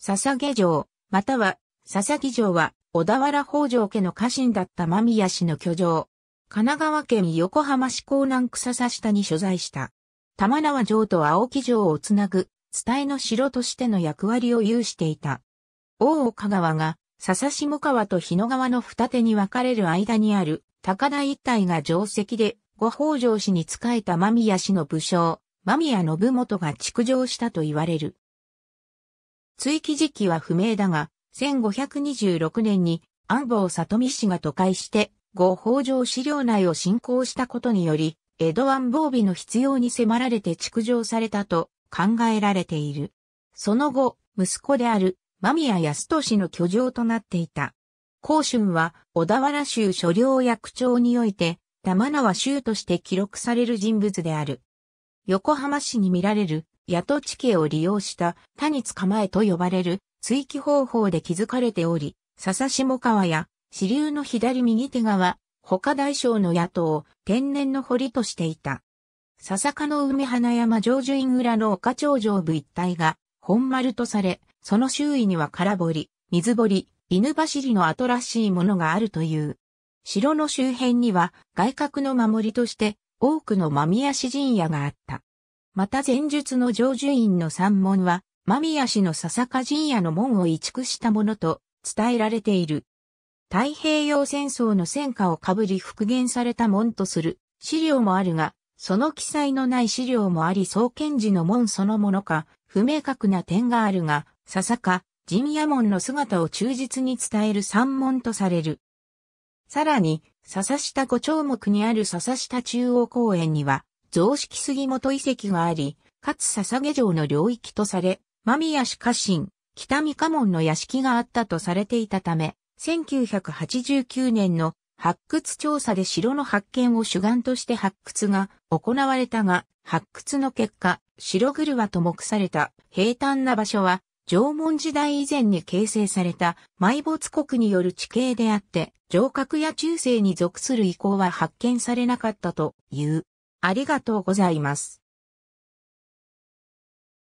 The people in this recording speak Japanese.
笹毛城、または、笹木城は、小田原北条家の家臣だった間宮氏の居城。神奈川県横浜市港南草下に所在した。玉縄城と青木城をつなぐ、伝えの城としての役割を有していた。大岡川が、笹下川と日野川の二手に分かれる間にある、高田一帯が定石で、ご北条氏に仕えた間宮氏の武将、間宮信元が築城したと言われる。追記時期は不明だが、1526年に安房里美氏が都会して、ご法上資料内を進行したことにより、江戸安防備の必要に迫られて築城されたと考えられている。その後、息子である間宮康利の居城となっていた。甲春は小田原州所領役長において、玉縄州として記録される人物である。横浜市に見られる谷戸地形を利用した他に捕まえと呼ばれる追記方法で築かれており、笹下川や支流の左右手側、他大小の野党を天然の堀としていた。笹鹿の海花山上樹院裏の丘頂上部一帯が本丸とされ、その周囲には空堀、水堀、犬走りの跡らしいものがあるという。城の周辺には外郭の守りとして多くの間宮市陣屋があった。また前述の成就院の山門は、間宮氏の笹香陣屋の門を移築したものと伝えられている。太平洋戦争の戦火をかぶり復元された門とする資料もあるが、その記載のない資料もあり創建時の門そのものか、不明確な点があるが、笹香、陣屋門の姿を忠実に伝える山門とされる。さらに、笹下五丁目にある笹下中央公園には、雑色杉本遺跡があり、かつ捧げ城の領域とされ、間宮氏家臣、北三家門の屋敷があったとされていたため、1989年の発掘調査で城の発見を主眼として発掘が行われたが、発掘の結果、城ぐるわと目された平坦な場所は、縄文時代以前に形成された埋没国による地形であって、城郭や中世に属する遺構は発見されなかったという。ありがとうございます。